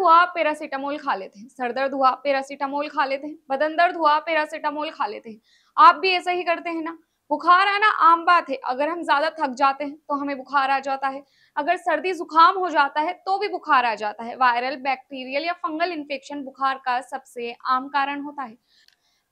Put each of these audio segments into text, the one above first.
हुआ पेरासीटामोल खा लेते हैं सर दर्द हुआ पेरासीटामोल खा लेते हैं बदन दर्द हुआ पेरासीटामोल खा लेते हैं आप भी ऐसा ही करते हैं ना बुखार आना आम बात है अगर हम ज्यादा थक जाते हैं तो हमें बुखार आ जाता है अगर सर्दी जुकाम हो जाता है तो भी बुखार आ जाता है वायरल बैक्टीरियल या फंगल इन्फेक्शन बुखार का सबसे आम कारण होता है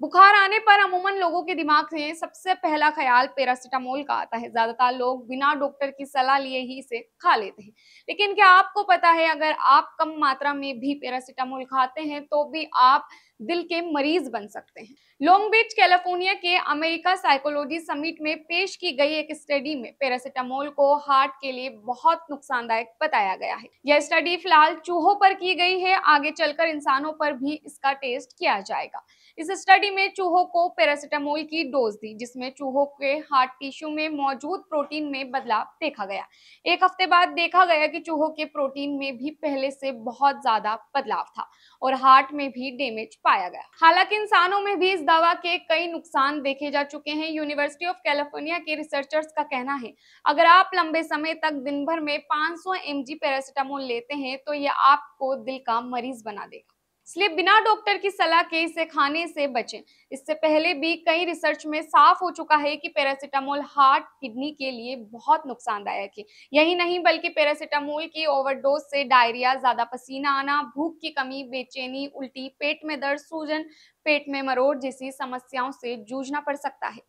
बुखार आने पर अमूमन लोगों के दिमाग में सबसे पहला ख्याल पेरासिटामोल का आता है ज्यादातर लोग बिना डॉक्टर की सलाह लिए ही इसे खा लेते हैं लेकिन क्या आपको पता है अगर आप कम मात्रा में भी पेरासिटामोल खाते हैं तो भी आप दिल के मरीज बन सकते हैं लॉन्ग बीच कैलिफोर्निया के अमेरिका साइकोलॉजी समिट में पेश की गई एक स्टडी में पेरासिटामोल को हार्ट के लिए बहुत नुकसानदायक बताया गया है यह स्टडी फिलहाल चूहों पर की गई है आगे चलकर इंसानों पर भी इसका टेस्ट किया जाएगा इस स्टडी में चूहों को पेरासिटामोल की डोज दी जिसमें चूहों के हार्ट टिश्यू में मौजूद प्रोटीन में बदलाव देखा गया एक हफ्ते बाद देखा गया कि चूहों के प्रोटीन में भी पहले से बहुत ज्यादा बदलाव था और हार्ट में भी डेमेज पाया गया हालांकि इंसानों में भी इस दवा के कई नुकसान देखे जा चुके हैं यूनिवर्सिटी ऑफ कैलिफोर्निया के रिसर्चर्स का कहना है अगर आप लंबे समय तक दिन भर में 500 एमजी पैरासिटामोल लेते हैं तो यह आपको दिल का मरीज बना देगा इसलिए बिना डॉक्टर की सलाह के इसे खाने से बचें इससे पहले भी कई रिसर्च में साफ हो चुका है कि पैरासीटामोल हार्ट किडनी के लिए बहुत नुकसानदायक है यही नहीं बल्कि पैरासीटामोल की ओवरडोज से डायरिया ज़्यादा पसीना आना भूख की कमी बेचैनी उल्टी पेट में दर्द सूजन पेट में मरोड़ जैसी समस्याओं से जूझना पड़ सकता है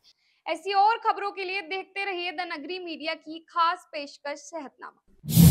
ऐसी और खबरों के लिए देखते रहिए द नगरी मीडिया की खास पेशकश सेहतनामा